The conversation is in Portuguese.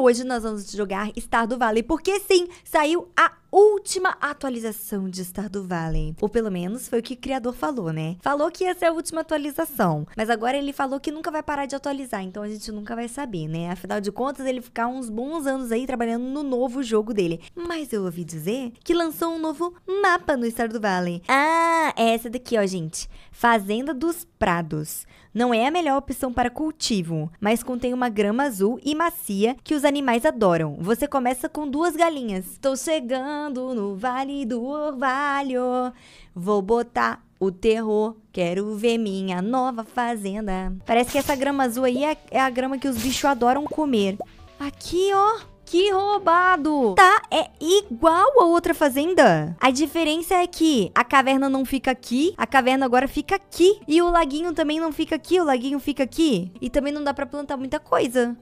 Hoje nós vamos jogar Star do Valley, porque sim, saiu a última atualização de Star do Valley. Ou pelo menos foi o que o criador falou, né? Falou que ia ser a última atualização, mas agora ele falou que nunca vai parar de atualizar, então a gente nunca vai saber, né? Afinal de contas, ele ficar uns bons anos aí trabalhando no novo jogo dele. Mas eu ouvi dizer que lançou um novo mapa no Star do Valley. Ah! é essa daqui, ó, gente. Fazenda dos Prados. Não é a melhor opção para cultivo, mas contém uma grama azul e macia que os animais adoram. Você começa com duas galinhas. Estou chegando no Vale do Orvalho. Vou botar o terror, quero ver minha nova fazenda. Parece que essa grama azul aí é, é a grama que os bichos adoram comer. Aqui, ó. Que roubado! Tá, é igual a outra fazenda. A diferença é que a caverna não fica aqui, a caverna agora fica aqui. E o laguinho também não fica aqui, o laguinho fica aqui. E também não dá pra plantar muita coisa.